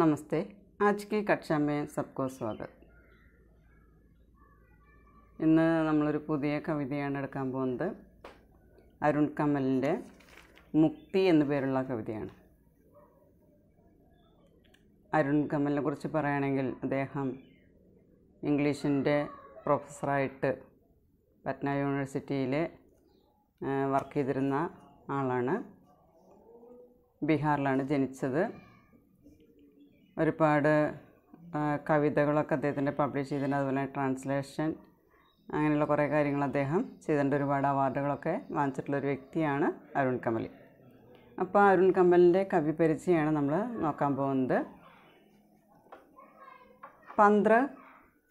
नमस्ते आज की कक्षा में सबको സ്വാഗതം ഇന്ന് നമ്മളൊരു പുതിയ കവിതയാണ് എടുക്കാൻ പോകുന്നത് അരുൺ കമലിൻ്റെ മുക്തി എന്നു പേരുള്ള കവിതയാണ് അരുൺ കമലിനെ കുറിച്ച് പറയുകയാണെങ്കിൽ അദ്ദേഹം ഇംഗ്ലീഷിൻ്റെ പ്രൊഫസറായിട്ട് പറ്റ്ന യൂണിവേഴ്സിറ്റിയിൽ വർക്ക് ചെയ്തിരുന്ന ആളാണ് ബീഹാറിലാണ് ജനിച്ചത് ഒരുപാട് കവിതകളൊക്കെ അദ്ദേഹത്തിൻ്റെ പബ്ലിഷ് ചെയ്തിട്ടുണ്ട് അതുപോലെ ട്രാൻസ്ലേഷൻ അങ്ങനെയുള്ള കുറേ കാര്യങ്ങൾ അദ്ദേഹം ചെയ്തിട്ടുണ്ട് ഒരുപാട് അവാർഡുകളൊക്കെ വാങ്ങിച്ചിട്ടുള്ള ഒരു വ്യക്തിയാണ് അരുൺ കമലി അപ്പോൾ അരുൺ കമലിൻ്റെ കവി പരിചയമാണ് നമ്മൾ നോക്കാൻ പോകുന്നത് പന്ത്ര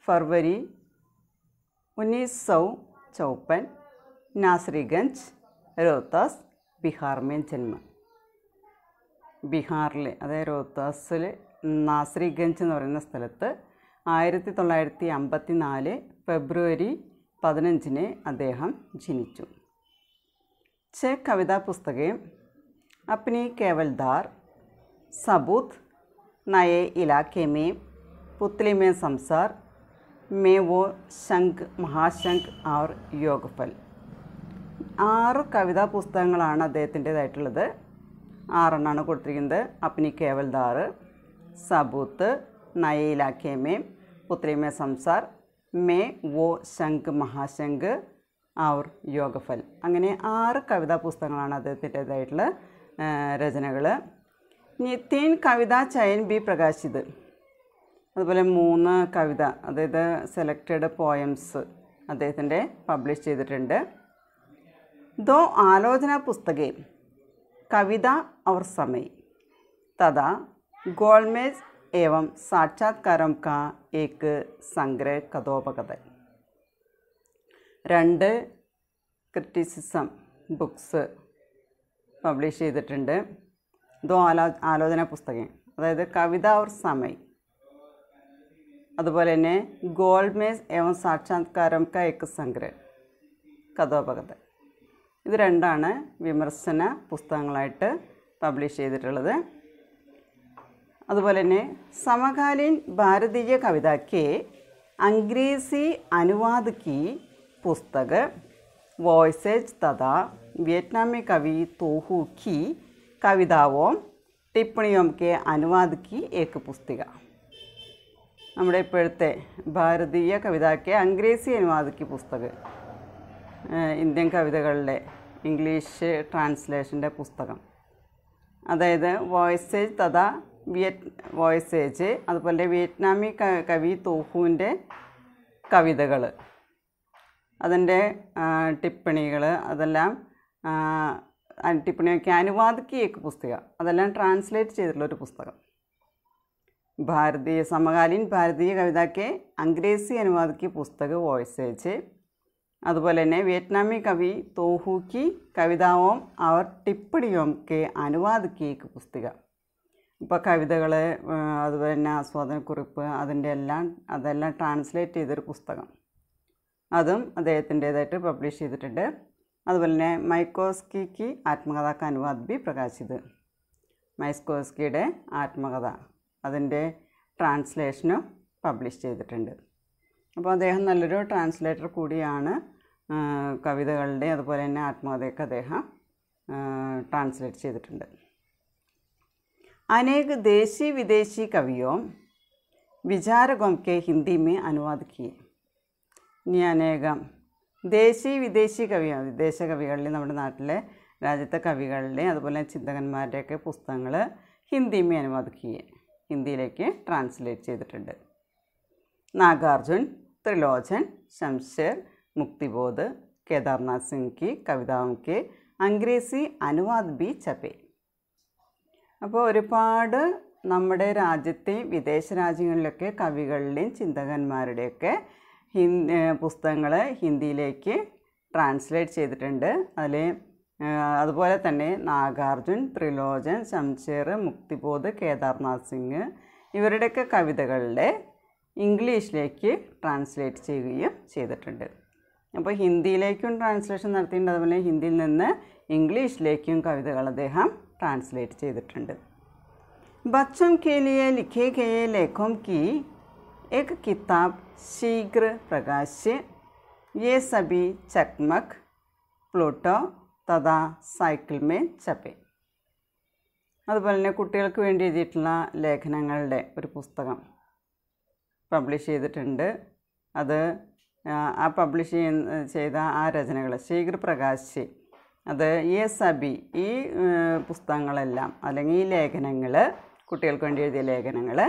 ഫർവരി ഉന്നീസ് സൗ ചൗപ്പൻ നാസ്രിഗഞ്ച് രോഹ്താസ് ബീഹാർ മേൻ ജന്മ ബീഹാറിലെ അതായത് രോഹ്താസിൽ നാസ്രിഗഞ്ച് എന്ന് പറയുന്ന സ്ഥലത്ത് ആയിരത്തി തൊള്ളായിരത്തി അമ്പത്തി നാല് ഫെബ്രുവരി പതിനഞ്ചിന് അദ്ദേഹം ജനിച്ചു ചെ കവിതാ പുസ്തകം അപ്നി കേവൽദാർ സബൂത്ത് നയെ ഇലാഖെ മേ പുത്ലി മേ സംസാർ മേ വോ ശംഖ് മഹാശംഖ് ആർ യോഗഫൽ ആറ് കവിതാ പുസ്തകങ്ങളാണ് അദ്ദേഹത്തിൻ്റേതായിട്ടുള്ളത് ആറെണ്ണാണ് കൊടുത്തിരിക്കുന്നത് അപ്നി കേവൽദാർ सबूत नए इलाके में उत्तरी में संसार में वो शंख महाशंഖ് അവർ യോഗഫൽ അങ്ങനെ ആറ് കവിതാ പുസ്തകങ്ങളാണ് അദ്ദേഹത്തിൻ്റേതായിട്ടുള്ള രചനകൾ നിത്യൻ കവിത ചയൻ ബി പ്രകാശിത് അതുപോലെ മൂന്ന് കവിത അതായത് സെലക്റ്റഡ് പോയംസ് അദ്ദേഹത്തിൻ്റെ പബ്ലിഷ് ചെയ്തിട്ടുണ്ട് ദോ ആലോചന പുസ്തകേ കവിത അവർ സമയ തഥാ गोलमेज एवं साक्षात्कारों का एक संग्रह कथोपकथ രണ്ട് ക്രിറ്റിസിസം ബുക്സ് പബ്ലിഷ് ചെയ്തിട്ടുണ്ട് ഇതോ ആലോ ആലോചന പുസ്തകം അതായത് കവിത ഓർ സമയ് അതുപോലെ തന്നെ ഗോൾമേസ് ഏവം സാക്ഷാത്കാരം ക എക്ക് സംഗ്രഹം കഥോപകഥ ഇത് രണ്ടാണ് വിമർശന പുസ്തകങ്ങളായിട്ട് പബ്ലിഷ് ചെയ്തിട്ടുള്ളത് അതുപോലെ തന്നെ സമകാലീൻ ഭാരതീയ കവിതയ്ക്ക് അംഗ്രേസി അനുവാദ് കി പുസ്തക വോയ്സേജ് തഥാ വിയറ്റ്നാമി കവി തോഹു കി കവിതാവോം ടിപ്പണിയോം കെ അനുവാദ് കി ഏക്ക് പുസ്തിക നമ്മുടെ ഇപ്പോഴത്തെ ഭാരതീയ കവിതയ്ക്ക് അംഗ്രേസി അനുവാദ് കി പുസ്തക ഇന്ത്യൻ കവിതകളുടെ ഇംഗ്ലീഷ് ട്രാൻസ്ലേഷൻ്റെ പുസ്തകം അതായത് വോയ്സേജ് തഥാ വിയറ്റ് വോയസേജ് അതുപോലെ വിയറ്റ്നാമി കവി തോഹുവിൻ്റെ കവിതകൾ അതിൻ്റെ ടിപ്പണികൾ അതെല്ലാം ടിപ്പണിയൊക്കെ അനുവാദിക്കിയൊക്കെ പുസ്തകം അതെല്ലാം ട്രാൻസ്ലേറ്റ് ചെയ്തിട്ടുള്ള ഒരു പുസ്തകം ഭാരതീയ സമകാലീൻ ഭാരതീയ കവിതയ്ക്ക് അംഗ്രേസി അനുവാദിക്ക് പുസ്തക വോയിസ് അയച്ച് അതുപോലെ തന്നെ വിയറ്റ്നാമി കവി തോഹുക്കി കവിതാവും അവർ ടിപ്പടിയോം കെ അനുവാദിക്കേക്ക് പുസ്തകം ഇപ്പോൾ കവിതകൾ അതുപോലെ തന്നെ ആസ്വാദനക്കുറിപ്പ് അതിൻ്റെ എല്ലാം അതെല്ലാം ട്രാൻസ്ലേറ്റ് ചെയ്തൊരു പുസ്തകം അതും അദ്ദേഹത്തിൻ്റേതായിട്ട് പബ്ലിഷ് ചെയ്തിട്ടുണ്ട് അതുപോലെ തന്നെ മൈക്കോസ്കിക്ക് ആത്മകഥാക്ക് അനുവാദ് ബി പ്രകാശിത് മൈസ്കോസ്കിയുടെ ആത്മകഥ അതിൻ്റെ ട്രാൻസ്ലേഷനും പബ്ലിഷ് ചെയ്തിട്ടുണ്ട് അപ്പോൾ അദ്ദേഹം നല്ലൊരു ട്രാൻസ്ലേറ്റർ കൂടിയാണ് കവിതകളുടെ അതുപോലെ തന്നെ ആത്മകഥയൊക്കെ അദ്ദേഹം ട്രാൻസ്ലേറ്റ് ചെയ്തിട്ടുണ്ട് അനേക देशी വിദേശി कवियों विचारकों के हिंदी में अनुवाद ഇനി അനേകം ദേശീ വിദേശി കവിയാണ് വിദേശ കവികളിൽ നമ്മുടെ നാട്ടിലെ രാജ്യത്തെ കവികളിലെ അതുപോലെ ചിന്തകന്മാരുടെയൊക്കെ പുസ്തകങ്ങൾ ഹിന്ദിമേ അനുവാദിക്കുകയെ ഹിന്ദിയിലേക്ക് ട്രാൻസ്ലേറ്റ് ചെയ്തിട്ടുണ്ട് നാഗാർജുൻ ത്രിലോചൻ ശംഷേർ മുക്തിബോധ് കേദാർനാഥ് സിംഗ് കി കവിതാവും കെ അംഗ്രേസി അനുവാദ് ബി ചപേ അപ്പോൾ ഒരുപാട് നമ്മുടെ രാജ്യത്തെയും വിദേശ രാജ്യങ്ങളിലൊക്കെ കവികളുടെയും ചിന്തകന്മാരുടെയൊക്കെ ഹി പുസ്തകങ്ങൾ ഹിന്ദിയിലേക്ക് ട്രാൻസ്ലേറ്റ് ചെയ്തിട്ടുണ്ട് അതിൽ അതുപോലെ തന്നെ നാഗാർജുൻ ത്രിലോചൻ ശംഷേർ മുക്തിബോധ് കേദാർനാഥ് സിംഗ് ഇവരുടെയൊക്കെ കവിതകളുടെ ഇംഗ്ലീഷിലേക്ക് ട്രാൻസ്ലേറ്റ് ചെയ്യുകയും ചെയ്തിട്ടുണ്ട് അപ്പോൾ ഹിന്ദിയിലേക്കും ട്രാൻസ്ലേഷൻ നടത്തിയിട്ടുണ്ട് അതുപോലെ ഹിന്ദിയിൽ നിന്ന് ഇംഗ്ലീഷിലേക്കും കവിതകൾ അദ്ദേഹം ട്രാൻസ്ലേറ്റ് ചെയ്തിട്ടുണ്ട് ബച്ചം കേലിയെ ലിഖേഗയെ ലേഖം കി എക് കിതാബ് ശീഘ്ര പ്രകാശ് യെ സബി ചക്മക് പ്ലൂട്ടോ തഥാ സൈക്കിൾ മേ ചപ്പെ അതുപോലെ തന്നെ കുട്ടികൾക്ക് വേണ്ടി എഴുതിയിട്ടുള്ള ലേഖനങ്ങളുടെ ഒരു പുസ്തകം പബ്ലിഷ് ചെയ്തിട്ടുണ്ട് അത് ആ പബ്ലിഷ് ചെയ്യുന്ന ചെയ്ത ആ രചനകൾ ശീഘ്ര പ്രകാശ് അത് എസ് സബി ഈ പുസ്തകങ്ങളെല്ലാം അല്ലെങ്കിൽ ഈ ലേഖനങ്ങൾ കുട്ടികൾക്ക് വേണ്ടി എഴുതിയ ലേഖനങ്ങൾ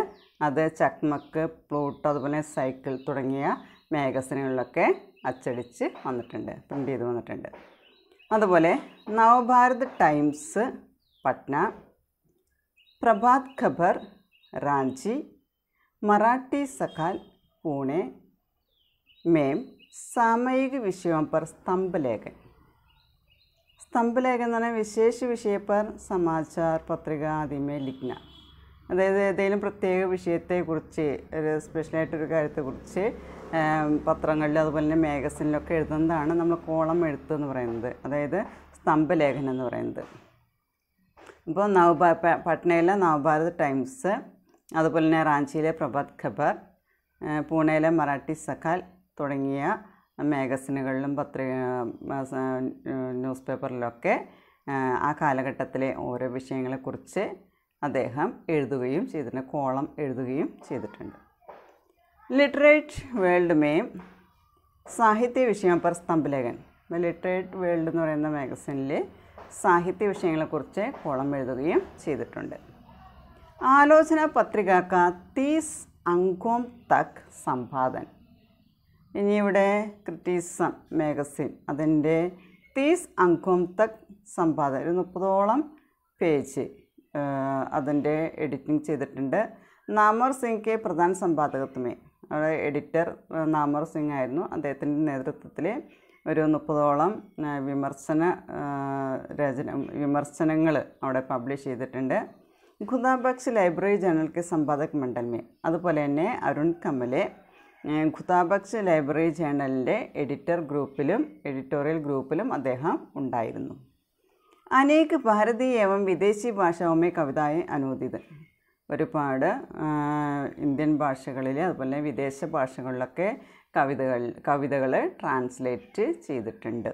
അത് ചക്മക്ക് പ്ലൂട്ട് അതുപോലെ സൈക്കിൾ തുടങ്ങിയ മാഗസിനുകളിലൊക്കെ അച്ചടിച്ച് വന്നിട്ടുണ്ട് പ്രിൻ്റ് ചെയ്ത് വന്നിട്ടുണ്ട് അതുപോലെ നവഭാരത് ടൈംസ് പട്ന പ്രഭാത് ഖബർ റാഞ്ചി മറാഠി സഖാൽ പൂനെ മേം സാമയിക വിഷയം പർ സ്തംഭലേഖൻ സ്തംഭലേഖനം വിശേഷ വിഷയപ്പർ സമാചാർ പത്രിക ആദ്യമേ ലിഖ്ന അതായത് ഏതെങ്കിലും പ്രത്യേക വിഷയത്തെക്കുറിച്ച് ഒരു സ്പെഷ്യലായിട്ടൊരു കാര്യത്തെക്കുറിച്ച് പത്രങ്ങളിൽ അതുപോലെ തന്നെ മാഗസിനിലൊക്കെ എഴുതുന്നതാണ് നമ്മൾ കോളം എഴുത്ത് എന്ന് പറയുന്നത് അതായത് സ്തംഭലേഖനം എന്ന് പറയുന്നത് ഇപ്പോൾ നവഭാ പട്നയിലെ നവഭാരത് ടൈംസ് അതുപോലെ തന്നെ റാഞ്ചിയിലെ പ്രഭാത് ഖബർ പൂനെയിലെ മറാഠി സഖാൽ തുടങ്ങിയ മാഗസിനുകളിലും പത്രിക ന്യൂസ് പേപ്പറിലൊക്കെ ആ കാലഘട്ടത്തിലെ ഓരോ വിഷയങ്ങളെക്കുറിച്ച് അദ്ദേഹം എഴുതുകയും ചെയ്തിട്ടുണ്ട് കോളം എഴുതുകയും ചെയ്തിട്ടുണ്ട് ലിറ്ററേറ്റ് വേൾഡ് മേം സാഹിത്യ വിഷയം പർ സ്തംഭലേഖൻ ലിറ്ററേറ്റ് വേൾഡ് എന്ന് പറയുന്ന മാഗസിനിൽ സാഹിത്യ വിഷയങ്ങളെക്കുറിച്ച് കോളം എഴുതുകയും ചെയ്തിട്ടുണ്ട് ആലോചന പത്രിക കാ തീസ് അങ്കോം തക് സമ്പാദൻ ഇനി ഇവിടെ ക്രിറ്റിസം മാഗസിൻ അതിൻ്റെ തീസ് അങ്കോം തക് സംപാദ ഒരു മുപ്പതോളം പേജ് അതിൻ്റെ എഡിറ്റിംഗ് ചെയ്തിട്ടുണ്ട് നാമർ സിംഗ് കെ പ്രധാന സമ്പാദകത്വമേ അവിടെ എഡിറ്റർ നാമർ സിംഗ് ആയിരുന്നു അദ്ദേഹത്തിൻ്റെ നേതൃത്വത്തിൽ ഒരു മുപ്പതോളം വിമർശന രചന വിമർശനങ്ങൾ അവിടെ പബ്ലിഷ് ചെയ്തിട്ടുണ്ട് ഖുദാബക്സ് ലൈബ്രറി ജേണൽ കെ സമ്പാദക് മണ്ഡൽമേ അതുപോലെ തന്നെ അരുൺ കമലെ ഖുതാബക്സ് ലൈബ്രറി ജേണലിൻ്റെ എഡിറ്റർ ഗ്രൂപ്പിലും എഡിറ്റോറിയൽ ഗ്രൂപ്പിലും അദ്ദേഹം ഉണ്ടായിരുന്നു അനേക് ഭാരതീയ ഏവം വിദേശി ഭാഷാവുമേ കവിതായി അനുവദിത് ഒരുപാട് ഇന്ത്യൻ ഭാഷകളിൽ അതുപോലെ വിദേശ ഭാഷകളിലൊക്കെ കവിതകൾ കവിതകൾ ട്രാൻസ്ലേറ്റ് ചെയ്തിട്ടുണ്ട്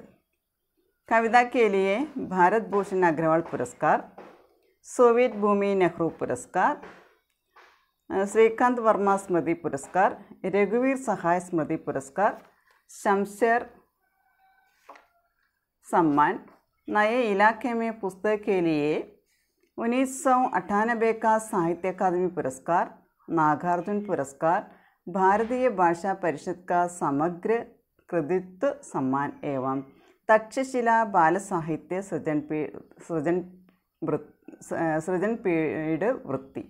കവിതാ കേലിയെ ഭാരത് ഭൂഷൺ അഗ്രവാൾ പുരസ്കാർ സോവിയറ്റ് ഭൂമി നെഹ്റു പുരസ്കാർ ശ്രീകാന്ത് വർമ്മ സ്മൃതി പുരസ്കാർ രഘുവീർ സഹായ് സ്മൃതി പുരസ്കാർ ശംഷേർ സമ്മാൻ നയ ഇലാഖെ മേ പുസ്തകേലിയെ उन्नीस सौ अट्ठानबे का साहित्य अकादमी पुरस्कार नागार्जुन पुरस्कार भारतीय भाषा परिषद का समग्र कृतित्व सम्मान एवं तक्षशिला बाल साहित्य सृजन सृजन सृजन पीड़ वृत्ति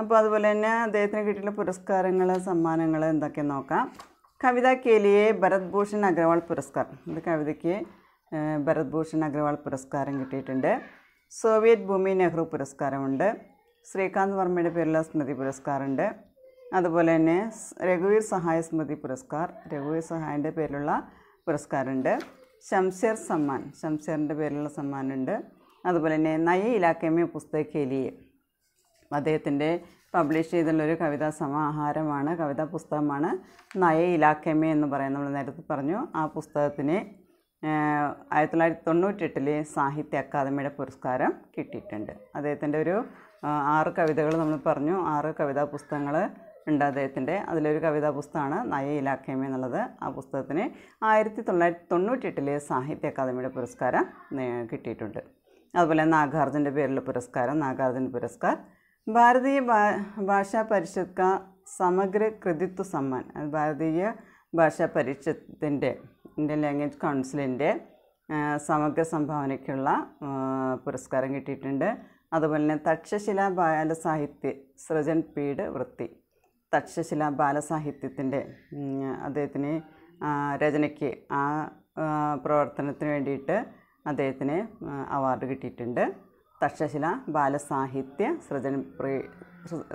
അപ്പോൾ അതുപോലെ തന്നെ അദ്ദേഹത്തിന് കിട്ടിയിട്ടുള്ള പുരസ്കാരങ്ങൾ സമ്മാനങ്ങൾ എന്തൊക്കെ നോക്കാം കവിത കേലിയെ ഭരത് ഭൂഷൺ അഗ്രവാൾ പുരസ്കാരം ഇത് കവിതയ്ക്ക് ഭരത് ഭൂഷൺ അഗ്രവാൾ പുരസ്കാരം കിട്ടിയിട്ടുണ്ട് സോവിയറ്റ് ഭൂമി നെഹ്റു പുരസ്കാരമുണ്ട് ശ്രീകാന്ത് വർമ്മയുടെ പേരിലുള്ള സ്മൃതി പുരസ്കാരമുണ്ട് അതുപോലെ തന്നെ രഘുവീർ സഹായ സ്മൃതി പുരസ്കാർ രഘുവീർ സഹായൻ്റെ പേരിലുള്ള പുരസ്കാരമുണ്ട് ശംശേർ സമ്മാൻ ശംശേറിൻ്റെ പേരിലുള്ള സമ്മാനമുണ്ട് അതുപോലെ തന്നെ നയ പുസ്തക പുസ്തകേലിയെ അദ്ദേഹത്തിൻ്റെ പബ്ലിഷ് ചെയ്തിട്ടുള്ള ഒരു കവിതാ സമാഹാരമാണ് കവിതാ പുസ്തകമാണ് നയ ഇലാക്കമേ എന്ന് പറയുന്നത് നമ്മൾ നേരത്തെ പറഞ്ഞു ആ പുസ്തകത്തിന് ആയിരത്തി തൊള്ളായിരത്തി തൊണ്ണൂറ്റെട്ടിലെ സാഹിത്യ അക്കാദമിയുടെ പുരസ്കാരം കിട്ടിയിട്ടുണ്ട് അദ്ദേഹത്തിൻ്റെ ഒരു ആറ് കവിതകൾ നമ്മൾ പറഞ്ഞു ആറ് കവിതാ പുസ്തകങ്ങൾ ഉണ്ട് അദ്ദേഹത്തിൻ്റെ അതിലൊരു കവിതാ പുസ്തകമാണ് നയ ഇലാക്കേമേ എന്നുള്ളത് ആ പുസ്തകത്തിന് ആയിരത്തി തൊള്ളായിരത്തി തൊണ്ണൂറ്റെട്ടിലെ സാഹിത്യ അക്കാദമിയുടെ പുരസ്കാരം കിട്ടിയിട്ടുണ്ട് അതുപോലെ നാഗാർജുൻ്റെ പേരിലുള്ള പുരസ്കാരം നാഗാർജുൻ പുരസ്കാർ ഭാരതീയ ഭാഷാ പരിഷത്ത് ക സമഗ്ര കൃതിത്വ സമ്മാൻ ഭാരതീയ ഭാഷാ പരിഷത്തിൻ്റെ ഇന്ത്യൻ ലാംഗ്വേജ് കൗൺസിലിൻ്റെ സമഗ്ര സംഭാവനയ്ക്കുള്ള പുരസ്കാരം കിട്ടിയിട്ടുണ്ട് അതുപോലെ തന്നെ തക്ഷശില ബാലസാഹിത്യ സൃജൻ പീഡ് വൃത്തി തക്ഷശില ബാലസാഹിത്യത്തിൻ്റെ അദ്ദേഹത്തിന് രചനയ്ക്ക് ആ പ്രവർത്തനത്തിന് വേണ്ടിയിട്ട് അദ്ദേഹത്തിന് അവാർഡ് കിട്ടിയിട്ടുണ്ട് തക്ഷശില ബാലസാഹിത്യ സൃജൻ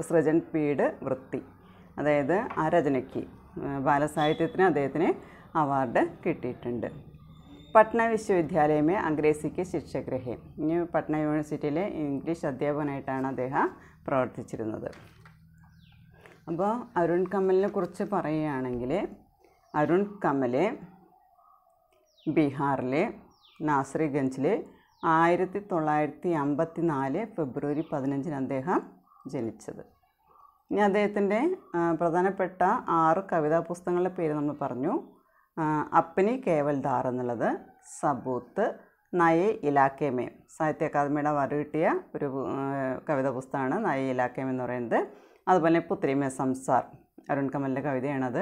സൃജൻ പീഡ് വൃത്തി അതായത് ആ രചനയ്ക്ക് ബാലസാഹിത്യത്തിന് അദ്ദേഹത്തിന് അവാർഡ് കിട്ടിയിട്ടുണ്ട് പട്ന വിശ്വവിദ്യാലയമേ അംഗ്രേസിക്ക് ശിക്ഷഗ്രഹം ഇനി പട്ന യൂണിവേഴ്സിറ്റിയിലെ ഇംഗ്ലീഷ് അധ്യാപകനായിട്ടാണ് അദ്ദേഹം പ്രവർത്തിച്ചിരുന്നത് അപ്പോൾ അരുൺ കമലിനെ കുറിച്ച് പറയുകയാണെങ്കിൽ അരുൺ കമൽ ബീഹാറിലെ നാസറിഗഞ്ചിലെ ആയിരത്തി തൊള്ളായിരത്തി അമ്പത്തി നാല് ഫെബ്രുവരി പതിനഞ്ചിന് അദ്ദേഹം ജനിച്ചത് ഇനി അദ്ദേഹത്തിൻ്റെ പ്രധാനപ്പെട്ട ആറ് കവിതാ പുസ്തകങ്ങളുടെ പേര് നമ്മൾ പറഞ്ഞു അപ്പനി കേവൽദാർ എന്നുള്ളത് സബൂത്ത് നയെ ഇലാക്കേമേ സാഹിത്യ അക്കാദമിയുടെ വാർഡ് കിട്ടിയ ഒരു കവിതാ പുസ്തകമാണ് നയെ ഇലാക്കേമേ എന്ന് പറയുന്നത് അതുപോലെ പുത്രിമേ സംസാർ അരുൺ കമലിൻ്റെ കവിതയാണത്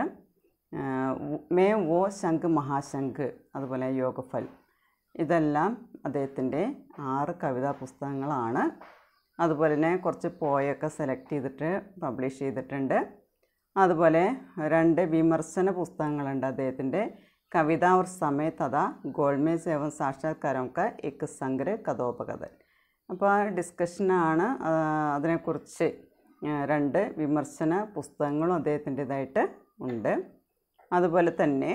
മേ വോ ശംഖ് മഹാശംഖ് അതുപോലെ യോഗഫൽ ഇതെല്ലാം അദ്ദേഹത്തിൻ്റെ ആറ് കവിതാ പുസ്തകങ്ങളാണ് അതുപോലെ തന്നെ കുറച്ച് പോയൊക്കെ സെലക്ട് ചെയ്തിട്ട് പബ്ലിഷ് ചെയ്തിട്ടുണ്ട് അതുപോലെ രണ്ട് വിമർശന പുസ്തകങ്ങളുണ്ട് അദ്ദേഹത്തിൻ്റെ കവിത ഒരു സമയ തഥ ഗോൾമേ സേവൻ സാക്ഷാത്കാരമൊക്കെ എക്ക് സംഗ്ര കഥോപകഥ അപ്പോൾ ഡിസ്കഷനാണ് അതിനെക്കുറിച്ച് രണ്ട് വിമർശന പുസ്തകങ്ങളും അദ്ദേഹത്തിൻ്റെതായിട്ട് ഉണ്ട് അതുപോലെ തന്നെ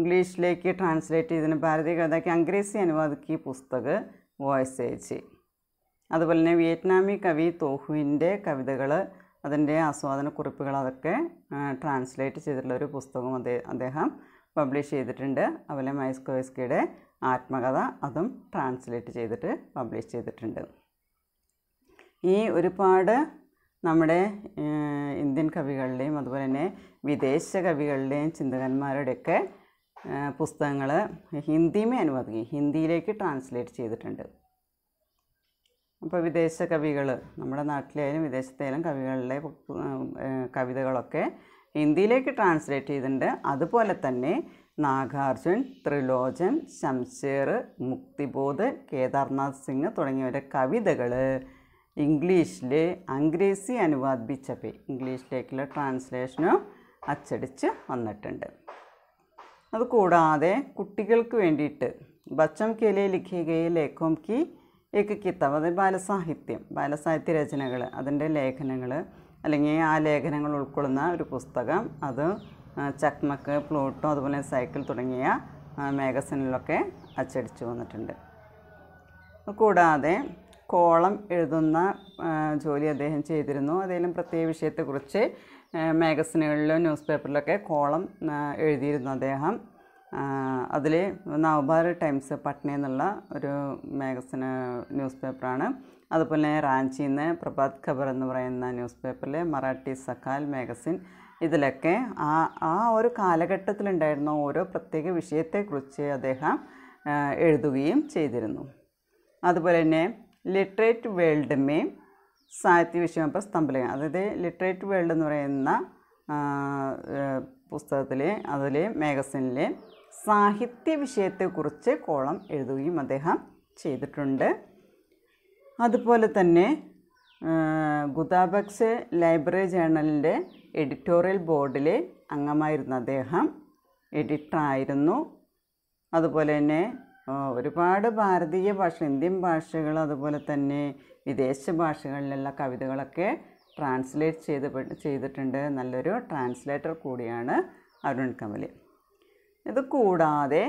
ഇംഗ്ലീഷിലേക്ക് ട്രാൻസ്ലേറ്റ് ചെയ്തതിന് ഭാരതീയ കവിതയ്ക്ക് അംഗ്രേസി അനുവാദിക്ക് പുസ്തക് വോയിസ് അയച്ചി അതുപോലെ തന്നെ വിയറ്റ്നാമി കവി തോഹുവിൻ്റെ കവിതകൾ അതിൻ്റെ ആസ്വാദന കുറിപ്പുകൾ അതൊക്കെ ട്രാൻസ്ലേറ്റ് ചെയ്തിട്ടുള്ള ഒരു പുസ്തകം അദ്ദേഹം പബ്ലിഷ് ചെയ്തിട്ടുണ്ട് അതുപോലെ മൈസ്കോയിസ്കിയുടെ ആത്മകഥ അതും ട്രാൻസ്ലേറ്റ് ചെയ്തിട്ട് പബ്ലിഷ് ചെയ്തിട്ടുണ്ട് ഈ ഒരുപാട് നമ്മുടെ ഇന്ത്യൻ കവികളുടെയും അതുപോലെ തന്നെ വിദേശ കവികളുടെയും ചിന്തകന്മാരുടെയൊക്കെ പുസ്തകങ്ങൾ ഹിന്ദിയുമേ അനുവദിക്കും ഹിന്ദിയിലേക്ക് ട്രാൻസ്ലേറ്റ് ചെയ്തിട്ടുണ്ട് അപ്പോൾ വിദേശ കവികൾ നമ്മുടെ നാട്ടിലായാലും വിദേശത്തായാലും കവികളിലെ കവിതകളൊക്കെ ഹിന്ദിയിലേക്ക് ട്രാൻസ്ലേറ്റ് ചെയ്തിട്ടുണ്ട് അതുപോലെ തന്നെ നാഗാർജുൻ ത്രിലോചൻ ശംഷേർ മുക്തിബോധ് കേദാർനാഥ് സിംഗ് തുടങ്ങിയവരുടെ കവിതകൾ ഇംഗ്ലീഷിൽ അംഗ്രേസി അനുവാദിപ്പിച്ചപ്പോൾ ഇംഗ്ലീഷിലേക്കുള്ള ട്രാൻസ്ലേഷനും അച്ചടിച്ച് വന്നിട്ടുണ്ട് അതുകൂടാതെ കുട്ടികൾക്ക് വേണ്ടിയിട്ട് ബച്ചം കെലെ ലിഖികയെ ലേഖോം കി ഏക്ക് കിതാബ് അതായത് ബാലസാഹിത്യം ബാലസാഹിത്യ രചനകൾ അതിൻ്റെ ലേഖനങ്ങൾ അല്ലെങ്കിൽ ആ ലേഖനങ്ങൾ ഉൾക്കൊള്ളുന്ന ഒരു പുസ്തകം അത് ചക്മക്ക് പ്ലൂട്ടോ അതുപോലെ സൈക്കിൾ തുടങ്ങിയ മാഗസിനിലൊക്കെ അച്ചടിച്ചു വന്നിട്ടുണ്ട് കൂടാതെ കോളം എഴുതുന്ന ജോലി അദ്ദേഹം ചെയ്തിരുന്നു അതേലും പ്രത്യേക വിഷയത്തെക്കുറിച്ച് മാഗസിനുകളിലോ ന്യൂസ് പേപ്പറിലൊക്കെ കോളം എഴുതിയിരുന്നു അദ്ദേഹം അതിൽ നവഭാരത് ടൈംസ് പട്ന എന്നുള്ള ഒരു മാഗസിന് ന്യൂസ് പേപ്പറാണ് അതുപോലെ റാഞ്ചിയിൽ നിന്ന് പ്രഭാത് ഖബർ എന്ന് പറയുന്ന ന്യൂസ് പേപ്പറിൽ മറാഠി സഖാൽ മാഗസിൻ ഇതിലൊക്കെ ആ ആ ഒരു കാലഘട്ടത്തിലുണ്ടായിരുന്ന ഓരോ പ്രത്യേക വിഷയത്തെക്കുറിച്ച് അദ്ദേഹം എഴുതുകയും ചെയ്തിരുന്നു അതുപോലെ തന്നെ ലിറ്ററേറ്റ് വേൾഡ് മേ സാഹിത്യ വിശ്വംഭ സ്തംഭലേഖനം അതായത് ലിറ്ററേറ്റ് വേൾഡ് എന്ന് പറയുന്ന പുസ്തകത്തിലെ അതിലെ മാഗസിനിലെ സാഹിത്യ വിഷയത്തെക്കുറിച്ച് കോളം എഴുതുകയും അദ്ദേഹം ചെയ്തിട്ടുണ്ട് അതുപോലെ തന്നെ ഗുദാബക്സ് ലൈബ്രറി ജേണലിൻ്റെ എഡിറ്റോറിയൽ ബോർഡിലെ അംഗമായിരുന്ന അദ്ദേഹം എഡിറ്ററായിരുന്നു അതുപോലെ തന്നെ ഒരുപാട് ഭാരതീയ ഭാഷ ഇന്ത്യൻ ഭാഷകൾ അതുപോലെ തന്നെ വിദേശ ഭാഷകളിലുള്ള കവിതകളൊക്കെ ട്രാൻസ്ലേറ്റ് ചെയ്ത് ചെയ്തിട്ടുണ്ട് നല്ലൊരു ട്രാൻസ്ലേറ്റർ കൂടിയാണ് അരുൺ കമൽ ഇത് കൂടാതെ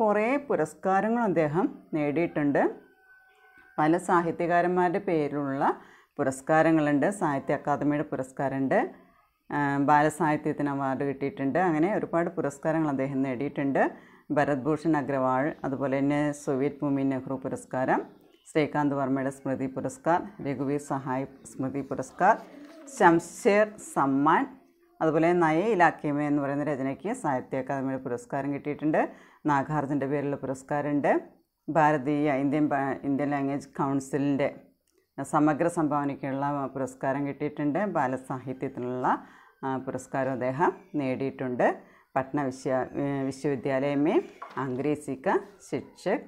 കുറേ പുരസ്കാരങ്ങളും അദ്ദേഹം നേടിയിട്ടുണ്ട് പല സാഹിത്യകാരന്മാരുടെ പേരിലുള്ള പുരസ്കാരങ്ങളുണ്ട് സാഹിത്യ അക്കാദമിയുടെ പുരസ്കാരമുണ്ട് ബാലസാഹിത്യത്തിന് അവാർഡ് കിട്ടിയിട്ടുണ്ട് അങ്ങനെ ഒരുപാട് പുരസ്കാരങ്ങൾ അദ്ദേഹം നേടിയിട്ടുണ്ട് ഭരത് ഭൂഷൺ അഗ്രവാൾ അതുപോലെ തന്നെ സോവിയറ്റ് ഭൂമി നെഹ്റു പുരസ്കാരം ശ്രീകാന്ത് വർമ്മയുടെ സ്മൃതി പുരസ്കാർ രഘുവീർ സഹായ് സ്മൃതി പുരസ്കാർ ശംഷേർ സമ്മാൻ അതുപോലെ നയ ഇലാക്കിയമ എന്ന് പറയുന്ന രചനയ്ക്ക് സാഹിത്യ അക്കാദമിയുടെ പുരസ്കാരം കിട്ടിയിട്ടുണ്ട് നാഗാർജുൻ്റെ പേരിലുള്ള പുരസ്കാരമുണ്ട് ഭാരതീയ ഇന്ത്യൻ ഇന്ത്യൻ ലാംഗ്വേജ് കൗൺസിലിൻ്റെ സമഗ്ര സംഭാവനയ്ക്കുള്ള പുരസ്കാരം കിട്ടിയിട്ടുണ്ട് ബാലസാഹിത്യത്തിനുള്ള പുരസ്കാരം അദ്ദേഹം നേടിയിട്ടുണ്ട് പട്ന വിശ്വ വിശ്വവിദ്യാലയമേ മേ ശിക്ഷക്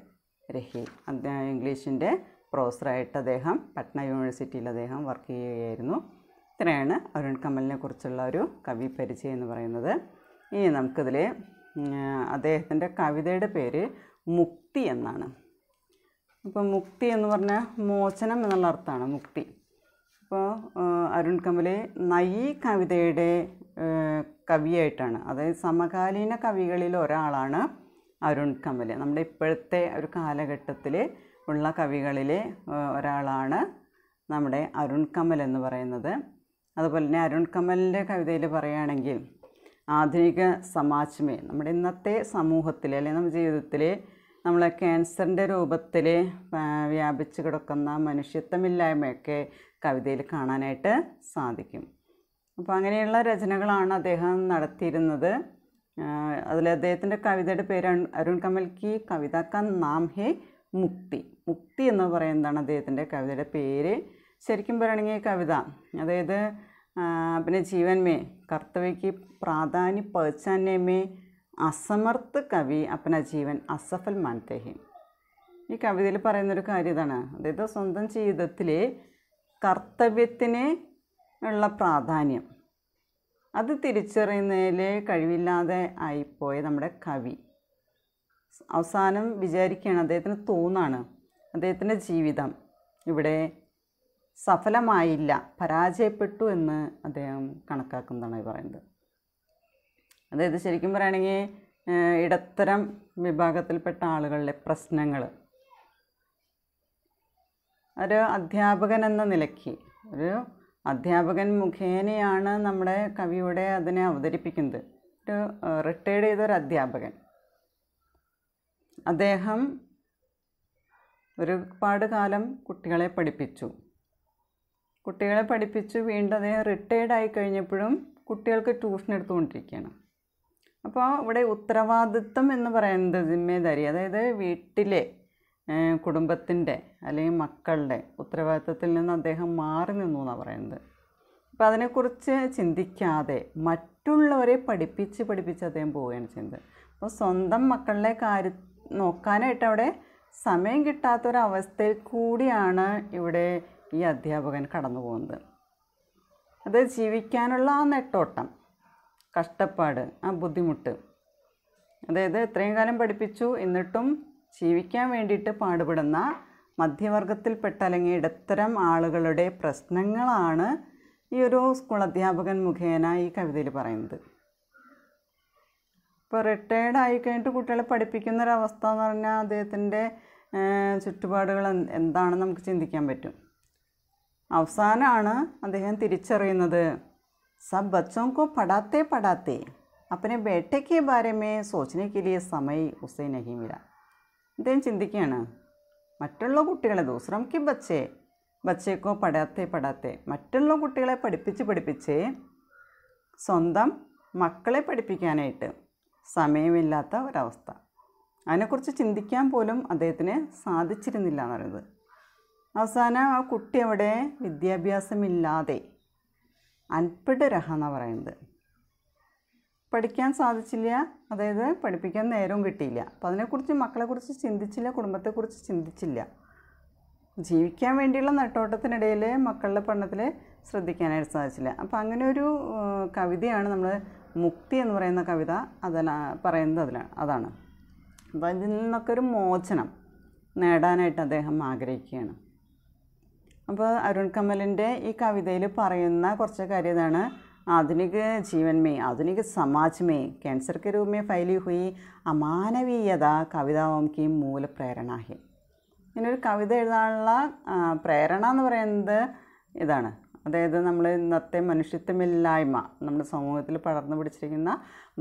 രഹീം അദ്ദേഹം ഇംഗ്ലീഷിൻ്റെ പ്രൊഫസറായിട്ട് അദ്ദേഹം പട്ന യൂണിവേഴ്സിറ്റിയിൽ അദ്ദേഹം വർക്ക് ചെയ്യുകയായിരുന്നു ഇത്രയാണ് അരുൺ കമലിനെ കുറിച്ചുള്ള ഒരു കവി പരിചയം എന്ന് പറയുന്നത് ഇനി നമുക്കിതിൽ അദ്ദേഹത്തിൻ്റെ കവിതയുടെ പേര് മുക്തി എന്നാണ് അപ്പോൾ മുക്തി എന്ന് പറഞ്ഞാൽ മോചനം എന്നുള്ള അർത്ഥമാണ് മുക്തി അപ്പോൾ അരുൺ കമല് നയി കവിതയുടെ കവിയായിട്ടാണ് അതായത് സമകാലീന കവികളിൽ ഒരാളാണ് അരുൺ കമൽ നമ്മുടെ ഇപ്പോഴത്തെ ഒരു കാലഘട്ടത്തിൽ ഉള്ള കവികളിലെ ഒരാളാണ് നമ്മുടെ അരുൺ കമൽ എന്ന് പറയുന്നത് അതുപോലെ തന്നെ അരുൺ കമലിൻ്റെ കവിതയിൽ പറയുകയാണെങ്കിൽ ആധുനിക സമാജമേ നമ്മുടെ ഇന്നത്തെ സമൂഹത്തിൽ അല്ലെങ്കിൽ നമ്മുടെ ജീവിതത്തിൽ നമ്മളെ ക്യാൻസറിൻ്റെ രൂപത്തിൽ വ്യാപിച്ച് കിടക്കുന്ന മനുഷ്യത്വമില്ലായ്മയൊക്കെ കവിതയിൽ കാണാനായിട്ട് സാധിക്കും അപ്പോൾ അങ്ങനെയുള്ള രചനകളാണ് അദ്ദേഹം നടത്തിയിരുന്നത് അതിൽ അദ്ദേഹത്തിൻ്റെ കവിതയുടെ പേരാണ് അരുൺ കമൽ കി കവിത ക നാം ഹേ മുക്തി മുക്തി എന്ന് പറയുന്നതാണ് അദ്ദേഹത്തിൻ്റെ കവിതയുടെ പേര് ശരിക്കും പറയുകയാണെങ്കിൽ കവിത അതായത് പിന്നെ ജീവൻമേ കർത്തവ്യക്ക് പ്രാധാന്യ പേച്ചാനെ മേ അസമർത്ത് കവി അപ്പന ജീവൻ അസഫൽ മാൻതേഹി ഈ കവിതയിൽ പറയുന്നൊരു കാര്യം ഇതാണ് അതായത് സ്വന്തം ജീവിതത്തിലെ കർത്തവ്യത്തിന് ഉള്ള പ്രാധാന്യം അത് തിരിച്ചറിയുന്നതിൽ കഴിവില്ലാതെ ആയിപ്പോയ നമ്മുടെ കവി അവസാനം വിചാരിക്കുകയാണ് അദ്ദേഹത്തിന് തോന്നാണ് അദ്ദേഹത്തിൻ്റെ ജീവിതം ഇവിടെ സഫലമായില്ല പരാജയപ്പെട്ടു എന്ന് അദ്ദേഹം കണക്കാക്കുന്നതാണ് പറയുന്നത് അതായത് ശരിക്കും പറയുകയാണെങ്കിൽ ഇടത്തരം വിഭാഗത്തിൽപ്പെട്ട ആളുകളുടെ പ്രശ്നങ്ങൾ ഒരു അധ്യാപകൻ എന്ന നിലയ്ക്ക് ഒരു അധ്യാപകൻ മുഖേനയാണ് നമ്മുടെ കവിയുടെ അതിനെ അവതരിപ്പിക്കുന്നത് ഒരു റിട്ടയർഡ് ചെയ്തൊരു അധ്യാപകൻ അദ്ദേഹം ഒരുപാട് കാലം കുട്ടികളെ പഠിപ്പിച്ചു കുട്ടികളെ പഠിപ്പിച്ചു വീണ്ടും അദ്ദേഹം റിട്ടയർഡ് ആയി കഴിഞ്ഞപ്പോഴും കുട്ടികൾക്ക് ട്യൂഷൻ എടുത്തുകൊണ്ടിരിക്കുകയാണ് അപ്പോൾ ഇവിടെ ഉത്തരവാദിത്വം എന്ന് പറയുന്നത് ജിമ്മേദാരി അതായത് വീട്ടിലെ കുടുംബത്തിൻ്റെ അല്ലെങ്കിൽ മക്കളുടെ ഉത്തരവാദിത്തത്തിൽ നിന്ന് അദ്ദേഹം മാറി നിന്നു എന്നാണ് പറയുന്നത് അപ്പം അതിനെക്കുറിച്ച് ചിന്തിക്കാതെ മറ്റുള്ളവരെ പഠിപ്പിച്ച് പഠിപ്പിച്ച് അദ്ദേഹം പോവുകയാണ് ചെയ്യുന്നത് അപ്പോൾ സ്വന്തം മക്കളുടെ കാര്യ നോക്കാനായിട്ട് അവിടെ സമയം കിട്ടാത്തൊരവസ്ഥയിൽ കൂടിയാണ് ഇവിടെ ഈ അധ്യാപകൻ കടന്നു പോകുന്നത് അത് ജീവിക്കാനുള്ള ആ നെട്ടോട്ടം കഷ്ടപ്പാട് ആ ബുദ്ധിമുട്ട് അതായത് ഇത്രയും കാലം പഠിപ്പിച്ചു എന്നിട്ടും ജീവിക്കാൻ വേണ്ടിയിട്ട് പാടുപെടുന്ന മധ്യവർഗത്തിൽപ്പെട്ട അല്ലെങ്കിൽ ഇടത്തരം ആളുകളുടെ പ്രശ്നങ്ങളാണ് ഈ ഒരു സ്കൂൾ അധ്യാപകൻ മുഖേന ഈ കവിതയിൽ പറയുന്നത് ഇപ്പോൾ റിട്ടയേർഡ് ആയി കഴിഞ്ഞിട്ട് കുട്ടികളെ പഠിപ്പിക്കുന്നൊരവസ്ഥ എന്ന് പറഞ്ഞാൽ അദ്ദേഹത്തിൻ്റെ ചുറ്റുപാടുകൾ എന്താണെന്ന് നമുക്ക് ചിന്തിക്കാൻ പറ്റും അവസാനമാണ് അദ്ദേഹം തിരിച്ചറിയുന്നത് സബ് ബച്ചോക്കോ പടാത്തേ പടാത്തേ അപ്പനെ अपने बेटे के बारे में सोचने के लिए समय उसे नहीं मिला അദ്ദേഹം ചിന്തിക്കുകയാണ് മറ്റുള്ള കുട്ടികളെ ദൂസ്രംക്ക് ബച്ചേ ബച്ചേക്കോ പടാത്തേ പടാത്തേ മറ്റുള്ള കുട്ടികളെ പഠിപ്പിച്ച് പഠിപ്പിച്ച് സ്വന്തം മക്കളെ പഠിപ്പിക്കാനായിട്ട് സമയമില്ലാത്ത ഒരവസ്ഥ അതിനെക്കുറിച്ച് ചിന്തിക്കാൻ പോലും അദ്ദേഹത്തിന് സാധിച്ചിരുന്നില്ല എന്ന് പറയുന്നത് അവസാനം ആ കുട്ടി അവിടെ വിദ്യാഭ്യാസമില്ലാതെ അൻപിടരഹ എന്നാണ് പറയുന്നത് പഠിക്കാൻ സാധിച്ചില്ല അതായത് പഠിപ്പിക്കാൻ നേരവും കിട്ടിയില്ല അപ്പം അതിനെക്കുറിച്ച് മക്കളെക്കുറിച്ച് ചിന്തിച്ചില്ല കുടുംബത്തെക്കുറിച്ച് ചിന്തിച്ചില്ല ജീവിക്കാൻ വേണ്ടിയുള്ള നെട്ടോട്ടത്തിനിടയിൽ മക്കളുടെ പഠനത്തിൽ ശ്രദ്ധിക്കാനായിട്ട് സാധിച്ചില്ല അപ്പം അങ്ങനെ ഒരു കവിതയാണ് നമ്മൾ മുക്തി എന്ന് പറയുന്ന കവിത അതിനാ പറയുന്നത് അതിലാണ് അതാണ് അപ്പം അതിൽ നിന്നൊക്കെ ഒരു മോചനം നേടാനായിട്ട് അദ്ദേഹം ആഗ്രഹിക്കുകയാണ് അപ്പോൾ അരുൺ കമലിൻ്റെ ഈ കവിതയിൽ പറയുന്ന കുറച്ച് കാര്യം ഇതാണ് आधुनिक जीवन में आधुनिक समाज में कैंसर के रूप में फैली हुई अमानवीयता कविताओं की मूल प्रेरणा है ഇങ്ങനൊരു കവിത എഴുതാനുള്ള പ്രേരണ എന്ന് പറയുന്നത് ഇതാണ് അതായത് നമ്മൾ ഇന്നത്തെ മനുഷ്യത്വമില്ലായ്മ നമ്മുടെ സമൂഹത്തിൽ പടർന്നു പിടിച്ചിരിക്കുന്ന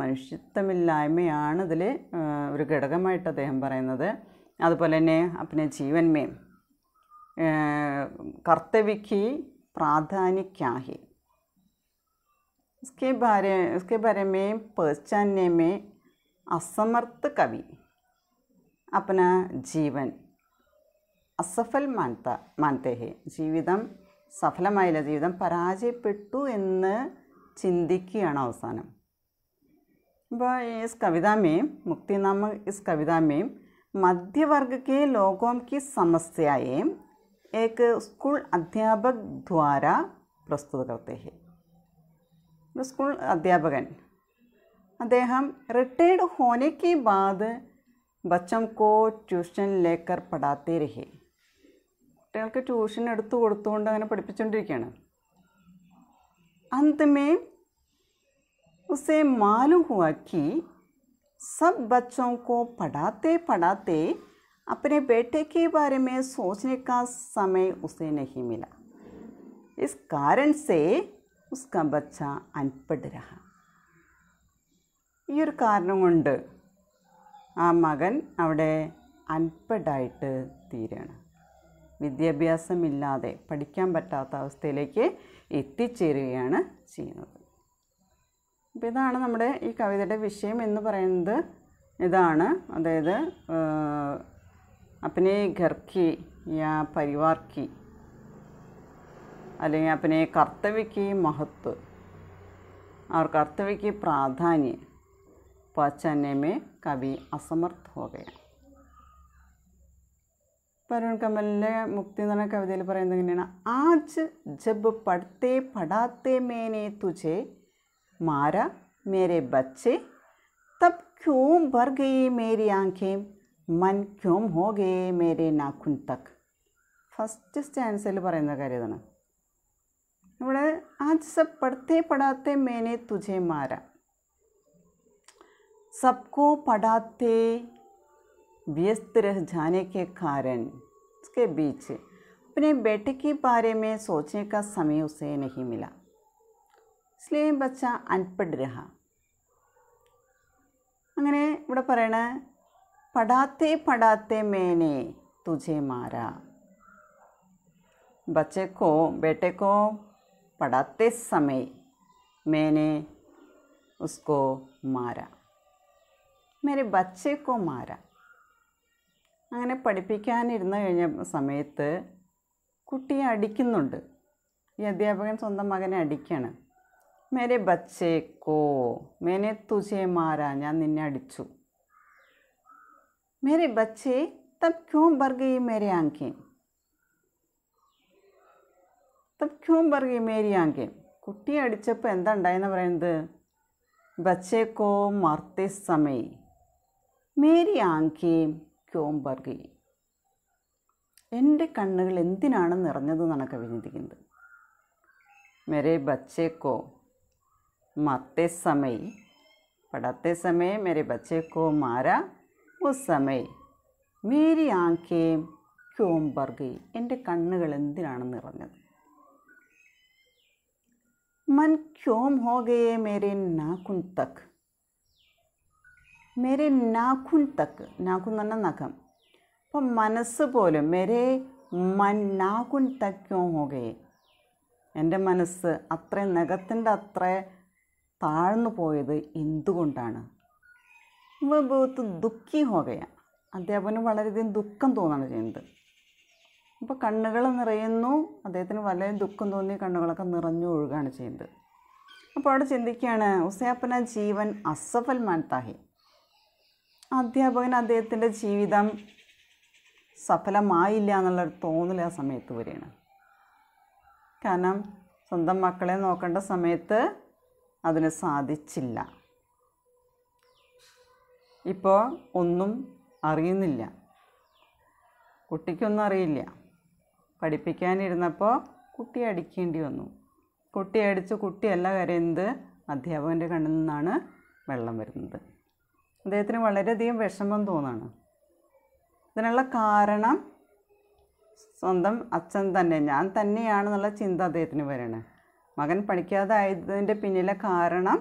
മനുഷ്യത്വമില്ലായ്മയാണ് ഇതിൽ ഒരു ഘടകമായിട്ട് അദ്ദേഹം പറയുന്നത് അതുപോലെ തന്നെ അപ്പനെ ജീവന്മേ കർത്തവ്യക്ക് പ്രാധാന്യക്കാഹി उसके बारे उसके बारे में पहचानने में असमर्थ कवि अपना जीवन असफल मानता मानते हैं जीवित सफल जीवन എന്ന് चिंतीवसान अब इस कविता में मुक्ति नाम इस कविता में मध्यवर्ग के लोगों की समस्याएं एक स्कूल अध्यापक द्वारा प्रस्तुत करते हैं സ്കൂൾ അധ്यापकൻ അദ്ദേഹം रिटायर्ड होने के बाद बच्चों को ട്യൂഷൻ ലേക്കർ पढ़ाते രഹി കുട്ടികൾക്ക് ട്യൂഷൻ എടുത്തു കൊടുത്തുകൊണ്ട് അങ്ങനെ പഠിപ്പിച്ചുകൊണ്ടിരിക്കുകയാണ് अंत में उसे मालूम हुआ कि सब बच्चों को पढ़ाते पढ़ाते अपने बेटे के बारे में सोचने का समय उसे नहीं मिला इस कारण से उसका बच्चा अनपढ़ रहा ഈ ഒരു കാരണം കൊണ്ട് ആ മകൻ അവിടെ അൻപടായിട്ട് തീരുകയാണ് വിദ്യാഭ്യാസമില്ലാതെ പഠിക്കാൻ പറ്റാത്ത അവസ്ഥയിലേക്ക് എത്തിച്ചേരുകയാണ് ചെയ്യുന്നത് അപ്പോൾ ഇതാണ് നമ്മുടെ ഈ കവിതയുടെ വിഷയം എന്ന് പറയുന്നത് ഇതാണ് അതായത് അപ്പനെ ഖർക്കി യാ പരിവാർക്കി അല്ലെങ്കിൽ പിന്നെ കർത്തവ്യക്ക് महत्व और कर्तव्य की प्राधान्य पहचानने में कवि असमर्थ हो गया പരുൺ കമലിൻ്റെ മുക്തി എന്ന് പറഞ്ഞ കവിതയിൽ പറയുന്നത് എങ്ങനെയാണ് ആജ് ജബ് പഠത്തെ പഠാത്തെ മേനെ തുജെ മാര മേരെ ബച്ചെ തബ് ക്യൂം ഭർ ഗയി മേരി ആഖേം മൻ ക്യൂം ഹോ ഗയേ മേരെ നാഖുൻ തക് ഫസ്റ്റ് സ്റ്റാൻസിൽ പറയുന്ന കാര്യമാണ് आज सब पढ़ते पढ़ाते मैंने तुझे मारा सबको पढ़ाते व्यस्त रह जाने के कारण उसके बीच अपने बेटे के बारे में सोचने का समय उसे नहीं मिला इसलिए बच्चा अनपढ़ रहा അങ്ങനെ इवे पर पढ़ाते पढ़ाते मैंने तुझे मारा बच्चे को बेटे को पढ़ाते समय मैंने उसको മാര മേരെ ബച്ചേക്കോ മാര അങ്ങനെ പഠിപ്പിക്കാനിരുന്ന് കഴിഞ്ഞ സമയത്ത് കുട്ടിയെ അടിക്കുന്നുണ്ട് ഈ അധ്യാപകൻ സ്വന്തം മകനെ അടിക്കുകയാണ് മേരെ ബച്ചേക്കോ മേനെ തുജേ മാര ഞാൻ നിന്നെ അടിച്ചു മേരെ ബച്ചേ തബ് ക്യോം ബർഗയി മേരെ ആങ്കേൻ തബ് ക്യൂം പറയും മേരിയാങ്കെ കുട്ടിയെ അടിച്ചപ്പോൾ എന്താ ഉണ്ടായെന്ന് പറയുന്നത് ബച്ചേക്കോ മർത്തെ സമയ മേരി ആങ്കെ ക്യോംബർഗി എൻ്റെ കണ്ണുകൾ എന്തിനാണ് നിറഞ്ഞത് എന്നാണ് കവി ചിന്തിക്കുന്നത് മെരെ ബച്ചേക്കോ മർത്തെ സമയ പടത്തെ സമയ മെരേ ബച്ചേക്കോ മാര ഉസ് സമയ മേരി ആങ്കെ ക്യോംബർഗി എൻ്റെ കണ്ണുകൾ എന്തിനാണ് നിറഞ്ഞത് मन क्यों हो गए मेरे नाखून तक മെരെ നാഖുൻ തക്ക് നാഖുൻ എന്ന് പറഞ്ഞാൽ നഖം അപ്പം മനസ്സ് പോലും മെരെ മൻ നാഖുൻ തക്കോ ഹോകയെ എൻ്റെ മനസ്സ് അത്ര നഖത്തിൻ്റെ അത്ര താഴ്ന്നു പോയത് എന്തുകൊണ്ടാണ് ബഹുത്ത് ദുഃഖി ഹോകയ അധ്യാപകന് വളരെയധികം ദുഃഖം തോന്നുകയാണ് ചെയ്യുന്നത് അപ്പോൾ കണ്ണുകൾ നിറയുന്നു അദ്ദേഹത്തിന് വളരെ ദുഃഖം തോന്നി കണ്ണുകളൊക്കെ നിറഞ്ഞു ഒഴുകുകയാണ് ചെയ്യുന്നത് അപ്പോൾ അവിടെ ചിന്തിക്കുകയാണ് ഉസയാപ്പന ജീവൻ അസഫൽ മാൻതാഹി അധ്യാപകൻ അദ്ദേഹത്തിൻ്റെ ജീവിതം സഫലമായില്ല എന്നുള്ളൊരു തോന്നൽ ആ സമയത്ത് വരികയാണ് കാരണം സ്വന്തം മക്കളെ നോക്കേണ്ട സമയത്ത് അതിന് സാധിച്ചില്ല ഇപ്പോൾ ഒന്നും അറിയുന്നില്ല കുട്ടിക്കൊന്നും അറിയില്ല പഠിപ്പിക്കാനിരുന്നപ്പോൾ കുട്ടി അടിക്കേണ്ടി വന്നു കുട്ടി അടിച്ച് കുട്ടിയല്ല കരയുന്നത് അധ്യാപകൻ്റെ കണ്ണിൽ നിന്നാണ് വെള്ളം വരുന്നത് അദ്ദേഹത്തിന് വളരെയധികം വിഷമം തോന്നാണ് ഇതിനുള്ള കാരണം സ്വന്തം അച്ഛൻ തന്നെ ഞാൻ തന്നെയാണെന്നുള്ള ചിന്ത അദ്ദേഹത്തിന് വരണ് മകൻ പഠിക്കാതെ ആയതിൻ്റെ പിന്നിലെ കാരണം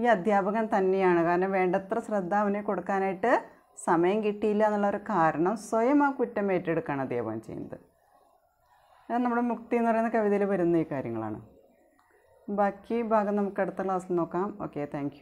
ഈ അധ്യാപകൻ തന്നെയാണ് കാരണം വേണ്ടത്ര ശ്രദ്ധ അവനെ കൊടുക്കാനായിട്ട് സമയം കിട്ടിയില്ല എന്നുള്ള ഒരു കാരണം സ്വയം ആ കുറ്റം ഏറ്റെടുക്കുകയാണ് അധ്യാപകൻ ചെയ്യുന്നത് നമ്മുടെ മുക്തി എന്ന് പറയുന്ന കവിതയിൽ വരുന്ന ഈ കാര്യങ്ങളാണ് ബാക്കി ഭാഗം നമുക്ക് അടുത്ത ക്ലാസ്സിൽ നോക്കാം ഓക്കെ താങ്ക്